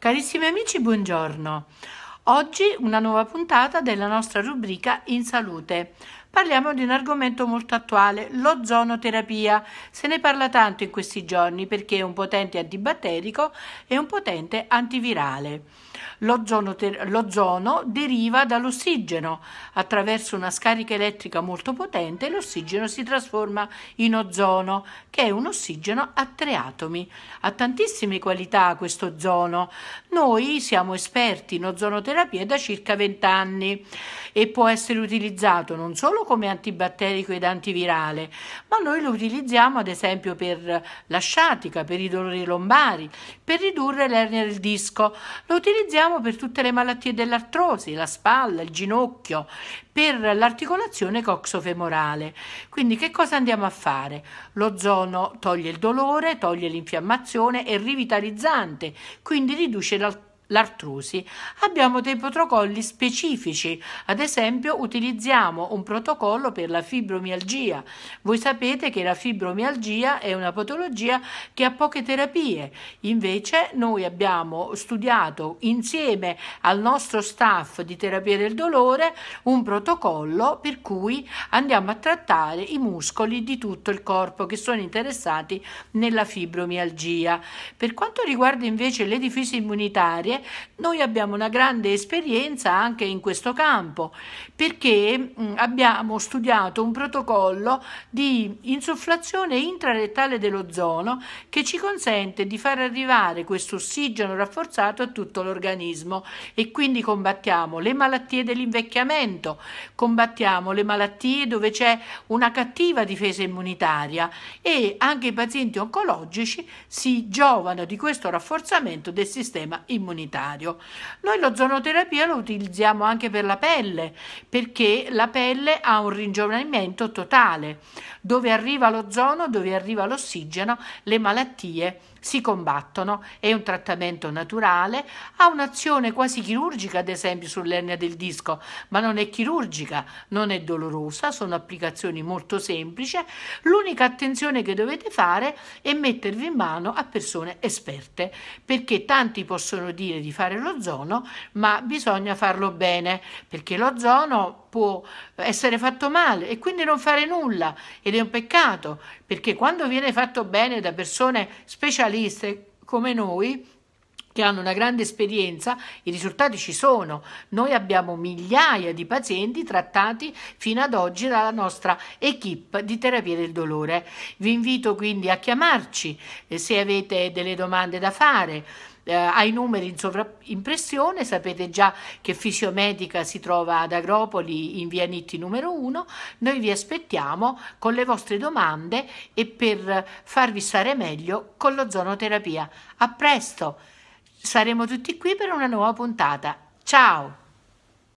Carissimi amici, buongiorno. Oggi una nuova puntata della nostra rubrica In Salute parliamo di un argomento molto attuale, l'ozonoterapia. Se ne parla tanto in questi giorni perché è un potente antibatterico e un potente antivirale. L'ozono, l'ozono deriva dall'ossigeno. Attraverso una scarica elettrica molto potente l'ossigeno si trasforma in ozono, che è un ossigeno a tre atomi. Ha tantissime qualità questo ozono. Noi siamo esperti in ozonoterapia da circa 20 anni e può essere utilizzato non solo solo come antibatterico ed antivirale, ma noi lo utilizziamo ad esempio per la sciatica, per i dolori lombari, per ridurre l'ernia del disco, lo utilizziamo per tutte le malattie dell'artrosi, la spalla, il ginocchio, per l'articolazione coxofemorale. Quindi che cosa andiamo a fare? L'ozono toglie il dolore, toglie l'infiammazione, è rivitalizzante, quindi riduce l'altro l'artrosi, abbiamo dei protocolli specifici. Ad esempio, utilizziamo un protocollo per la fibromialgia. Voi sapete che la fibromialgia è una patologia che ha poche terapie. Invece, noi abbiamo studiato insieme al nostro staff di terapia del dolore un protocollo per cui andiamo a trattare i muscoli di tutto il corpo che sono interessati nella fibromialgia. Per quanto riguarda invece le difese immunitarie, noi abbiamo una grande esperienza anche in questo campo, perché mm, abbiamo studiato un protocollo di insufflazione intrarettale dell'ozono che ci consente di far arrivare questo ossigeno rafforzato a tutto l'organismo e quindi combattiamo le malattie dell'invecchiamento, combattiamo le malattie dove c'è una cattiva difesa immunitaria e anche i pazienti oncologici si giovano di questo rafforzamento del sistema immunitario immunitario. Noi l'ozonoterapia lo utilizziamo anche per la pelle, perché la pelle ha un ringiovanimento totale. Dove arriva l'ozono, dove arriva l'ossigeno, le malattie si combattono. È un trattamento naturale, ha un'azione quasi chirurgica, ad esempio, sull'ernia del disco, ma non è chirurgica, non è dolorosa, sono applicazioni molto semplici. L'unica attenzione che dovete fare è mettervi in mano a persone esperte, perché tanti possono dire possibile di fare l'ozono, ma bisogna farlo bene perché l'ozono può essere fatto male e quindi non fare nulla ed è un peccato perché quando viene fatto bene da persone specialiste come noi che hanno una grande esperienza, i risultati ci sono. Noi abbiamo migliaia di pazienti trattati fino ad oggi dalla nostra equip di terapia del dolore. Vi invito quindi a chiamarci eh, se avete delle domande da fare. Eh, ai numeri in sovraimpressione, sapete già che Fisiomedica si trova ad Agropoli in via Nitti numero 1. Noi vi aspettiamo con le vostre domande e per farvi stare meglio con l'ozonoterapia. A presto! Saremo tutti qui per una nuova puntata. Ciao!